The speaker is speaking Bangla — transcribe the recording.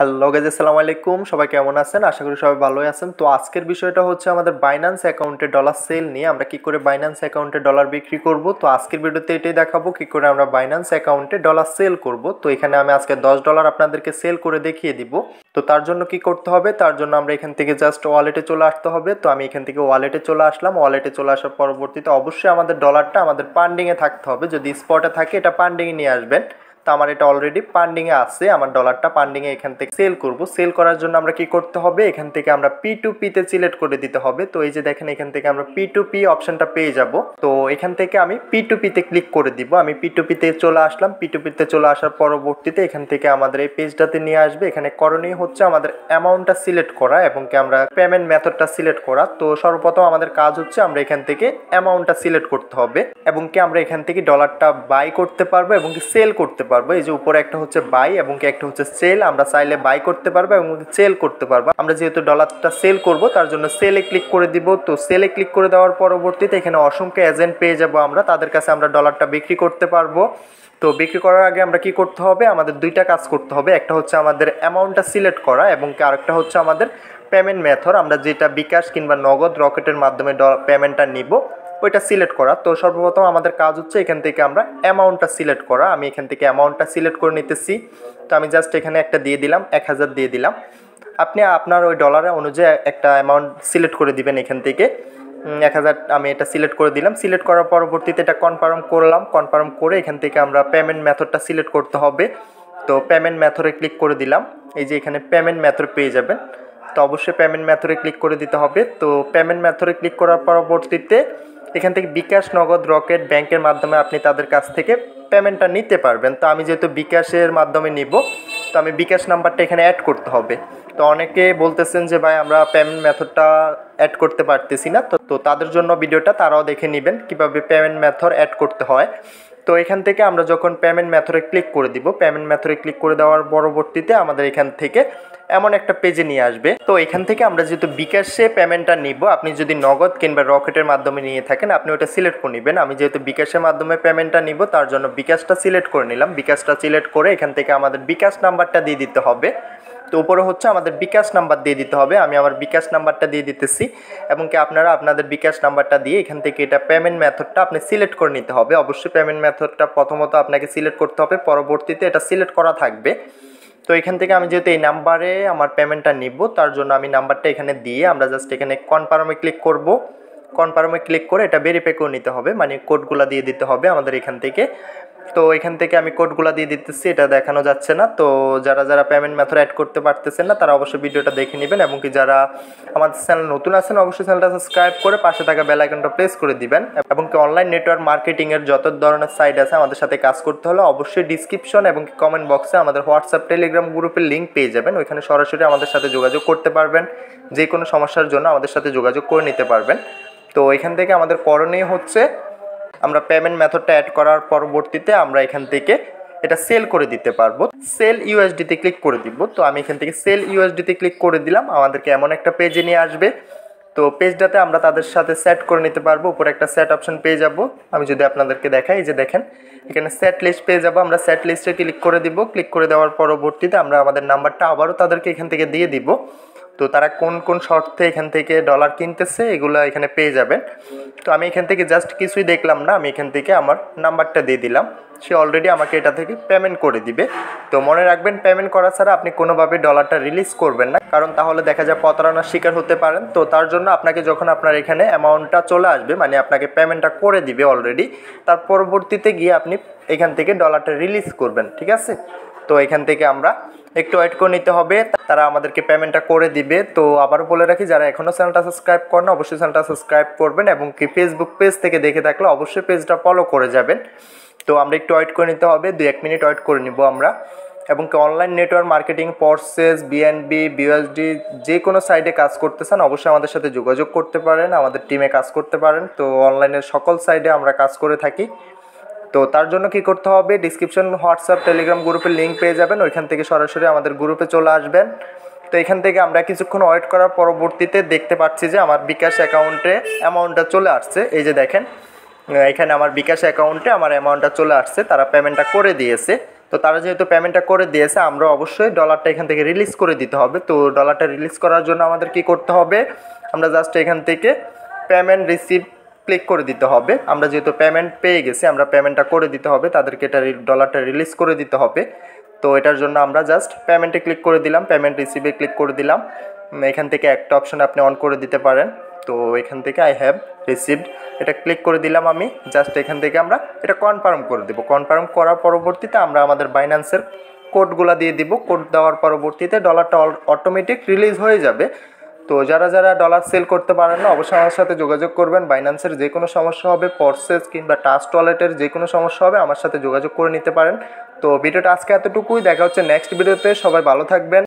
হ্যালো গাইজ আসসালামু আলাইকুম সবাই কেমন আছেন আশা করি সবাই ভালোই আছেন তো আজকের বিষয়টা হচ্ছে আমাদের বাইন্যান্স অ্যাকাউন্টে ডলার সেল নিয়ে আমরা কি করে বাইন্যান্স অ্যাকাউন্টে ডলার বিক্রি করব তো আজকের ভিডিওতে এটাই দেখাবো কি করে আমরা বাইন্যান্স অ্যাকাউন্টে ডলার সেল করব তো এখানে আমি আজকে 10 ডলার আপনাদেরকে সেল করে দেখিয়ে দিব তো তার জন্য কি করতে হবে তার জন্য আমরা এখান থেকে জাস্ট ওয়ালেটে চলে আসতে হবে তো আমি এখান থেকে ওয়ালেটে চলে আসলাম ওয়ালেটে চলে আসার পরবর্তীতে অবশ্যই আমাদের ডলারটা আমাদের পান্ডিংয়ে থাকতে হবে যদি স্পটে থাকে এটা পান্ডিংয়ে নিয়ে আসবেন তো আমার এটা অলরেডি পান্ডিংয়ে আছে আমার ডলারটা পান্ডিংয়ে এখান থেকে সেল করব সেল করার জন্য আমরা কি করতে হবে এখান থেকে আমরা পি টু পিতে সিলেক্ট করে দিতে হবে তো এই যে দেখেন এখান থেকে আমরা পি টু পি অপশনটা পেয়ে যাব তো এখান থেকে আমি পি টু পিতে ক্লিক করে দিব আমি পি টু পিতে চলে আসলাম পি টু পিতে চলে আসার পরবর্তীতে এখান থেকে আমাদের এই পেজটাতে নিয়ে আসবে এখানে করণীয় হচ্ছে আমাদের অ্যামাউন্টটা সিলেক্ট করা এবং কি আমরা পেমেন্ট মেথডটা সিলেক্ট করা তো সর্বপ্রথম আমাদের কাজ হচ্ছে আমরা এখান থেকে অ্যামাউন্টটা সিলেক্ট করতে হবে এবং কি আমরা এখান থেকে ডলারটা বাই করতে পারবো এবং কি সেল করতে পারবো পারবো এই যে উপরে একটা হচ্ছে বাই এবং একটা হচ্ছে সেল আমরা চাইলে বাই করতে পারবো এবং সেল করতে পারবো আমরা যেহেতু ডলারটা সেল করব তার জন্য সেলে ক্লিক করে দিব তো সেলে ক্লিক করে দেওয়ার পরবর্তীতে এখানে অসংখ্য এজেন্ট পেয়ে যাব আমরা তাদের কাছে আমরা ডলারটা বিক্রি করতে পারবো তো বিক্রি করার আগে আমরা কি করতে হবে আমাদের দুইটা কাজ করতে হবে একটা হচ্ছে আমাদের অ্যামাউন্টটা সিলেক্ট করা এবং আরেকটা হচ্ছে আমাদের পেমেন্ট মেথড আমরা যেটা বিকাশ কিংবা নগদ রকেটের মাধ্যমে ড পেমেন্টটা নিব ওইটা সিলেক্ট করা তো সর্বপ্রথম আমাদের কাজ হচ্ছে এখান থেকে আমরা অ্যামাউন্টটা সিলেক্ট করা আমি এখান থেকে অ্যামাউন্টটা সিলেক্ট করে নিতেছি তো আমি জাস্ট এখানে একটা দিয়ে দিলাম এক হাজার দিয়ে দিলাম আপনি আপনার ওই ডলারে অনুযায়ী একটা অ্যামাউন্ট সিলেক্ট করে দিবেন এখান থেকে এক হাজার আমি এটা সিলেক্ট করে দিলাম সিলেক্ট করার পরবর্তীতে এটা কনফার্ম করলাম কনফার্ম করে এখান থেকে আমরা পেমেন্ট মেথডটা সিলেক্ট করতে হবে তো পেমেন্ট মেথডে ক্লিক করে দিলাম এই যে এখানে পেমেন্ট মেথড পেয়ে যাবেন তো অবশ্যই পেমেন্ট মেথডে ক্লিক করে দিতে হবে তো পেমেন্ট মেথডে ক্লিক করার পরবর্তীতে এখান থেকে বিকাশ নগদ রকেট ব্যাংকের মাধ্যমে আপনি তাদের কাছ থেকে পেমেন্টটা নিতে পারবেন তো আমি যেহেতু বিকাশের মাধ্যমে নিব তো আমি বিকাশ নাম্বারটা এখানে অ্যাড করতে হবে তো অনেকে বলতেছেন যে ভাই আমরা পেমেন্ট মেথডটা অ্যাড করতে পারতেছি না তো তো তাদের জন্য ভিডিওটা তারাও দেখে নেবেন কিভাবে পেমেন্ট মেথড অ্যাড করতে হয় তো এখান থেকে আমরা যখন পেমেন্ট মেথডে ক্লিক করে দিব পেমেন্ট মেথডে ক্লিক করে দেওয়ার পরবর্তীতে আমাদের এখান থেকে এমন একটা পেজে নিয়ে আসবে তো এখান থেকে আমরা যেহেতু বিকাশে পেমেন্টটা নিব আপনি যদি নগদ কিংবা রকেটের মাধ্যমে নিয়ে থাকেন আপনি ওটা সিলেক্ট করে নেবেন আমি যেহেতু বিকাশের মাধ্যমে পেমেন্টটা নিব তার জন্য বিকাশটা সিলেক্ট করে নিলাম বিকাশটা সিলেক্ট করে এখান থেকে আমাদের বিকাশ নাম্বারটা দিয়ে দিতে হবে তো উপরে হচ্ছে আমাদের বিকাশ নাম্বার দিয়ে দিতে হবে আমি আমার বিকাশ নাম্বারটা দিয়ে দিতেছি এবং কি আপনারা আপনাদের বিকাশ নাম্বারটা দিয়ে এখান থেকে এটা পেমেন্ট মেথডটা আপনি সিলেক্ট করে নিতে হবে অবশ্যই পেমেন্ট মেথডটা প্রথমত আপনাকে সিলেক্ট করতে হবে পরবর্তীতে এটা সিলেক্ট করা থাকবে তো এখান থেকে আমি যেহেতু এই নাম্বারে আমার পেমেন্টটা নিব তার জন্য আমি নাম্বারটা এখানে দিয়ে আমরা জাস্ট এখানে কনফার্মে ক্লিক করব কনফার্মে ক্লিক করে এটা ভেরিফাই করে নিতে হবে মানে কোডগুলো দিয়ে দিতে হবে আমাদের এখান থেকে তো এখান থেকে আমি কোডগুলো দিয়ে দিতেছি এটা দেখানো যাচ্ছে না তো যারা যারা পেমেন্ট মেথড অ্যাড করতে পারতেছেন না তারা অবশ্যই ভিডিওটা দেখে নেবেন এবং কি যারা আমাদের চ্যানেল নতুন আছেন অবশ্যই চ্যানেলটা সাবস্ক্রাইব করে পাশে থাকা বেল আইকনটা প্রেস করে দিবেন এবং কি অনলাইন নেটওয়ার্ক মার্কেটিংয়ের যত ধরনের সাইট আছে আমাদের সাথে কাজ করতে হলে অবশ্যই ডিসক্রিপশন এবং কমেন্ট বক্সে আমাদের হোয়াটসঅ্যাপ টেলিগ্রাম গ্রুপের লিঙ্ক পেয়ে যাবেন ওইখানে সরাসরি আমাদের সাথে যোগাযোগ করতে পারবেন যে কোনো সমস্যার জন্য আমাদের সাথে যোগাযোগ করে নিতে পারবেন তো এখান থেকে আমাদের করণীয় হচ্ছে আমরা পেমেন্ট মেথডটা অ্যাড করার পরবর্তীতে আমরা এখান থেকে এটা সেল করে দিতে পারবো সেল ইউএসডিতে ক্লিক করে দিব তো আমি এখান থেকে সেল ইউএসডিতে ক্লিক করে দিলাম আমাদেরকে এমন একটা পেজে নিয়ে আসবে তো পেজটাতে আমরা তাদের সাথে সেট করে নিতে পারবো উপরে একটা সেট অপশন পেয়ে যাব আমি যদি আপনাদেরকে দেখাই যে দেখেন এখানে সেট লিস্ট পেয়ে যাবো আমরা সেট লিস্টে ক্লিক করে দিব ক্লিক করে দেওয়ার পরবর্তীতে আমরা আমাদের নাম্বারটা আবারও তাদেরকে এখান থেকে দিয়ে দিব তো তারা কোন কোন শর্তে এখান থেকে ডলার কিনতেছে এগুলো এখানে পেয়ে যাবেন তো আমি এখান থেকে জাস্ট কিছুই দেখলাম না আমি এখান থেকে আমার নাম্বারটা দিয়ে দিলাম সে অলরেডি আমাকে এটা থেকে পেমেন্ট করে দিবে তো মনে রাখবেন পেমেন্ট করা ছাড়া আপনি কোনোভাবে ডলারটা রিলিজ করবেন না কারণ তাহলে দেখা যায় প্রতারণার শিকার হতে পারেন তো তার জন্য আপনাকে যখন আপনার এখানে অ্যামাউন্টটা চলে আসবে মানে আপনাকে পেমেন্টটা করে দিবে অলরেডি তার পরবর্তীতে গিয়ে আপনি এখান থেকে ডলারটা রিলিজ করবেন ঠিক আছে তো এখান থেকে আমরা একটু ওয়েট করে নিতে হবে তারা আমাদেরকে পেমেন্টটা করে দিবে তো আবার বলে রাখি যারা এখনও চ্যানেলটা সাবস্ক্রাইব করেন অবশ্যই চ্যানেলটা সাবস্ক্রাইব করবেন এবং কি ফেসবুক পেজ থেকে দেখে থাকলে অবশ্যই পেজটা ফলো করে যাবেন তো আমরা একটু ওয়েট করে নিতে হবে দু এক মিনিট ওয়েট করে নিব আমরা এবং কি অনলাইন নেটওয়ার্ক মার্কেটিং পর্সেস বিএনবি বিএসডি যে কোনো সাইডে কাজ করতে চান অবশ্যই আমাদের সাথে যোগাযোগ করতে পারেন আমাদের টিমে কাজ করতে পারেন তো অনলাইনের সকল সাইডে আমরা কাজ করে থাকি তো তার জন্য কি করতে হবে ডিসক্রিপশন হোয়াটসঅ্যাপ টেলিগ্রাম গ্রুপের লিঙ্ক পেয়ে যাবেন ওইখান থেকে সরাসরি আমাদের গ্রুপে চলে আসবেন তো এখান থেকে আমরা কিছুক্ষণ ওয়েট করার পরবর্তীতে দেখতে পাচ্ছি যে আমার বিকাশ অ্যাকাউন্টে অ্যামাউন্টটা চলে আসছে এই যে দেখেন এখানে আমার বিকাশ অ্যাকাউন্টে আমার অ্যামাউন্টটা চলে আসছে তারা পেমেন্টটা করে দিয়েছে তো তারা যেহেতু পেমেন্টটা করে দিয়েছে আমরা অবশ্যই ডলারটা এখান থেকে রিলিজ করে দিতে হবে তো ডলারটা রিলিজ করার জন্য আমাদের কি করতে হবে আমরা জাস্ট এখান থেকে পেমেন্ট রিসিভ ক্লিক করে দিতে হবে আমরা যেহেতু পেমেন্ট পেয়ে গেছি আমরা পেমেন্টটা করে দিতে হবে তাদেরকে এটা ডলারটা রিলিজ করে দিতে হবে তো এটার জন্য আমরা জাস্ট পেমেন্টে ক্লিক করে দিলাম পেমেন্ট রিসিভে ক্লিক করে দিলাম এখান থেকে একটা অপশন আপনি অন করে দিতে পারেন তো এখান থেকে আই হ্যাভ রিসিভড এটা ক্লিক করে দিলাম আমি জাস্ট এখান থেকে আমরা এটা কনফার্ম করে দেবো কনফার্ম করার পরবর্তীতে আমরা আমাদের বাইন্যান্সের কোডগুলো দিয়ে দিব কোড দেওয়ার পরবর্তীতে ডলারটা অটোমেটিক রিলিজ হয়ে যাবে তো যারা যারা ডলার সেল করতে পারেন না অবশ্যই আমার সাথে যোগাযোগ করবেন বাইন্যান্সের যে কোনো সমস্যা হবে পরসেস কিংবা টাস্ট ওয়ালেটের যে কোনো সমস্যা হবে আমার সাথে যোগাযোগ করে নিতে পারেন তো ভিডিওটা আজকে এতটুকুই দেখা হচ্ছে নেক্সট ভিডিওতে সবাই ভালো থাকবেন